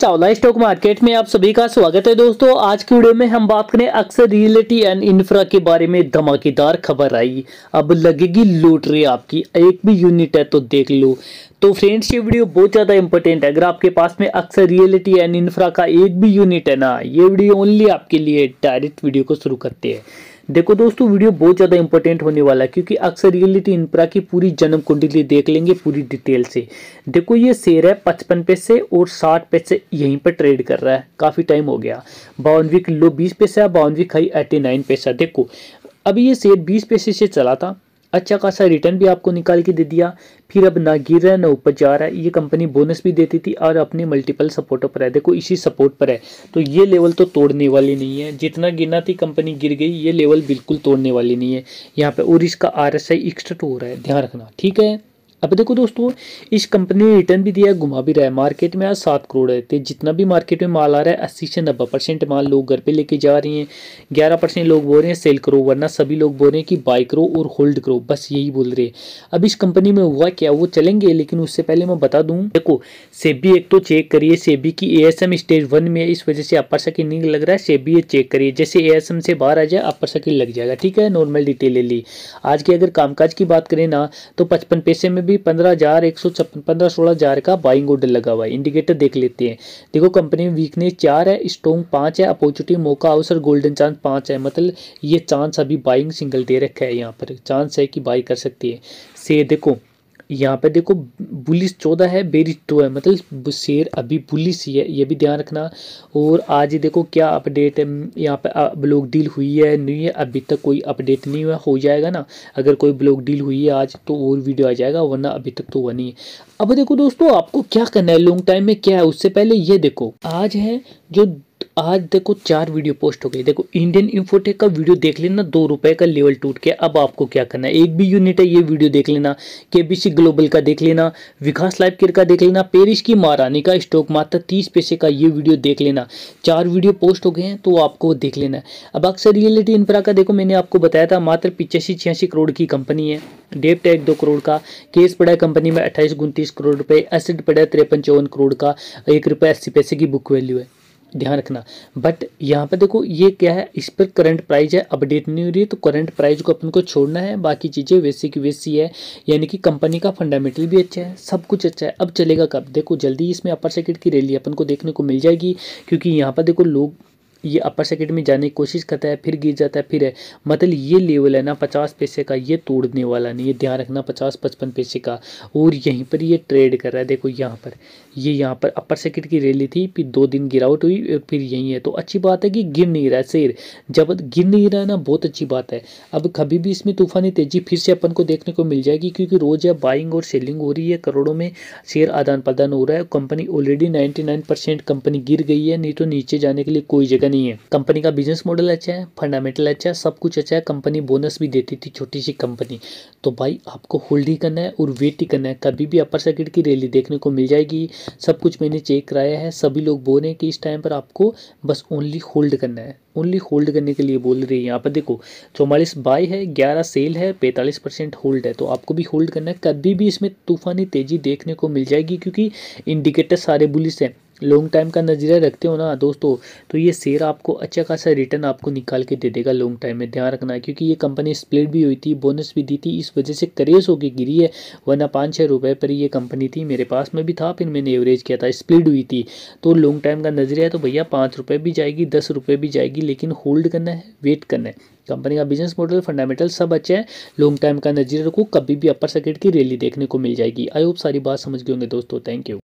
Chawla stock market में आप सभी का स्वागत है दोस्तों आज की वीडियो में हम बात करें अक्सर रियलिटी एंड इंफ्रा के बारे में धमाकेदार खबर आई अब लगेगी लोटरी आपकी एक भी यूनिट है तो देख लो तो फ्रेंड्स ये वीडियो बहुत ज़्यादा इंपॉर्टेंट है अगर आपके पास में अक्सर रियलिटी एंड इंफ्रा का एक भी यूनिट है ना ये वीडियो ओनली आपके लिए डायरेक्ट वीडियो को शुरू करते हैं देखो दोस्तों वीडियो बहुत ज़्यादा इंपॉर्टेंट होने वाला है क्योंकि अक्सर रियलिटी इंफ्रा की पूरी जन्म कुंडली देख लेंगे पूरी डिटेल से देखो ये शेयर है पचपन पैसे और साठ पैसे यहीं पर ट्रेड कर रहा है काफ़ी टाइम हो गया बावनवी लो बीस पैसा बावनवी हाई एट्टी नाइन पैसा देखो अभी ये शेयर बीस पैसे से चला था अच्छा खासा रिटर्न भी आपको निकाल के दे दिया फिर अब ना गिर रहा है ना ऊपर जा रहा है ये कंपनी बोनस भी देती थी और अपने मल्टीपल सपोर्टों पर है देखो इसी सपोर्ट पर है तो ये लेवल तो तोड़ने वाली नहीं है जितना गिरना थी कंपनी गिर गई ये लेवल बिल्कुल तोड़ने वाली नहीं है यहाँ पर और इसका आर एस आई हो रहा है ध्यान रखना ठीक है अब देखो दोस्तों इस कंपनी ने रिटर्न भी दिया घुमा भी रहा है मार्केट में आज सात करोड़ है तो जितना भी मार्केट में माल आ रहा है अस्सी से नब्बे परसेंट माल लोग घर पे लेके जा रहे हैं ग्यारह परसेंट लोग बोल रहे हैं सेल करो वरना सभी लोग बोल रहे हैं कि बाय करो और होल्ड करो बस यही बोल रहे हैं अब इस कंपनी में हुआ क्या वो चलेंगे लेकिन उससे पहले मैं बता दूँ देखो सेबी एक तो चेक करिए सेबी की ए स्टेज वन में है इस वजह से अपर सर्किट नहीं लग रहा है सेबी चेक करिए जैसे ए से बाहर आ जाए अपर सर्किट लग जाएगा ठीक है नॉर्मल डिटेल ले ली आज की अगर कामकाज की बात करें ना तो पचपन पैसे में भी पंद्रह हजार एक सौ छप्पन पंद्रह सोलह हजार का बाइंग ऑर्डर लगा हुआ है इंडिकेटर देख लेते हैं देखो कंपनी में वीकनेस चार है स्ट्रॉन्ग पांच है अपॉर्चुनिटी मौका अवसर गोल्डन चांस पांच है मतलब ये चांस अभी बाइंग सिंगल दे रखा है यहाँ पर चांस है कि बाई कर सकती है से देखो यहाँ पे देखो बुलिस चौदह है बेरिज दो है मतलब शेर अभी बुलिस ही है ये भी ध्यान रखना और आज देखो क्या अपडेट है यहाँ पे ब्लॉक डील हुई है नहीं है अभी तक कोई अपडेट नहीं हुआ हो जाएगा ना अगर कोई ब्लॉक डील हुई है आज तो और वीडियो आ जाएगा वरना अभी तक तो हुआ नहीं है अब देखो दोस्तों आपको क्या करना है लॉन्ग टाइम में क्या है उससे पहले ये देखो आज है जो आज देखो चार वीडियो पोस्ट हो गई देखो इंडियन इन्फोटेक का वीडियो देख लेना दो रुपए का लेवल टूट के अब आपको क्या करना है एक भी यूनिट है ये वीडियो देख लेना केबीसी ग्लोबल का देख लेना विकास लाइफ केयर का देख लेना पेरिस की महारानी का स्टॉक मात्र तीस पैसे का ये वीडियो देख लेना चार वीडियो पोस्ट हो गए हैं तो आपको देख लेना अब अक्सर रियलिटी इंफ्रा का देखो मैंने आपको बताया था मात्र पिचासी छियासी करोड़ की कंपनी है डेप्ट एक दो करोड़ का केस पड़ा कंपनी में अट्ठाईस उनतीस करोड़ रुपए एसिड पड़ा तिरपन चौवन करोड़ का एक रुपये अस्सी पैसे की बुक वैल्यू है ध्यान रखना बट यहाँ पे देखो ये क्या है इस पर करंट प्राइस है अपडेट नहीं हो रही है तो करंट प्राइस को अपन को छोड़ना है बाकी चीज़ें वैसी की वैसी है यानी कि कंपनी का फंडामेंटल भी अच्छा है सब कुछ अच्छा है अब चलेगा कब देखो जल्दी इसमें अपर सर्किट की रैली अपन को देखने को मिल जाएगी क्योंकि यहाँ पर देखो लोग ये अपर सर्किट में जाने की कोशिश करता है फिर गिर जाता है फिर है मतलब ये लेवल है ना पचास पैसे का ये तोड़ने वाला नहीं ये ध्यान रखना पचास पचपन पैसे का और यहीं पर ये ट्रेड कर रहा है देखो यहाँ पर ये यहाँ पर अपर सर्किट की रैली थी फिर दो दिन गिरावट हुई और फिर यहीं है तो अच्छी बात है कि गिर नहीं रहा है शेर जब गिर नहीं रहा है ना बहुत अच्छी बात है अब कभी भी इसमें तूफानी तेजी फिर से अपन को देखने को मिल जाएगी क्योंकि रोज़ अब बाइंग और सेलिंग हो रही है करोड़ों में शेयर आदान प्रदान हो रहा है कंपनी ऑलरेडी नाइन्टी कंपनी गिर गई है नहीं तो नीचे जाने के लिए कोई जगह फायदा नहीं है कंपनी का बिजनेस मॉडल अच्छा है फंडामेंटल अच्छा है सब कुछ अच्छा है कंपनी बोनस भी देती थी छोटी सी कंपनी तो भाई आपको होल्ड ही करना है और वेट ही करना है कभी भी अपर सर्किट की रैली देखने को मिल जाएगी सब कुछ मैंने चेक कराया है सभी लोग बोल रहे हैं कि इस टाइम पर आपको बस ओनली होल्ड करना है ओनली होल्ड करने के लिए बोल रही है यहाँ पर देखो चौवालीस बाई है ग्यारह सेल है पैंतालीस परसेंट होल्ड है तो आपको भी होल्ड करना है कभी भी इसमें तूफानी तेज़ी देखने को मिल जाएगी क्योंकि इंडिकेटर सारे बुलिस हैं लॉन्ग टाइम का नज़रिया रखते हो ना दोस्तों तो ये शेयर आपको अच्छा खासा रिटर्न आपको निकाल के दे देगा लॉन्ग टाइम में ध्यान रखना क्योंकि ये कंपनी स्प्लिट भी हुई थी बोनस भी दी थी इस वजह से करेज होकर गिरी है वरना पाँच छः रुपये पर ये कंपनी थी मेरे पास में भी था फिर मैंने एवरेज किया था स्प्लिट हुई थी तो लॉन्ग टाइम का नज़रिया तो भैया पाँच रुपये भी जाएगी दस रुपये भी जाएगी लेकिन होल्ड करना है वेट करना है कंपनी का बिजनेस मॉडल फंडामेंटल सब अच्छा है लॉन्ग टाइम का नजरिया रखो कभी भी अपर सर्किट की रैली देखने को मिल जाएगी आई होप सारी बात समझ गए होंगे दोस्तों थैंक यू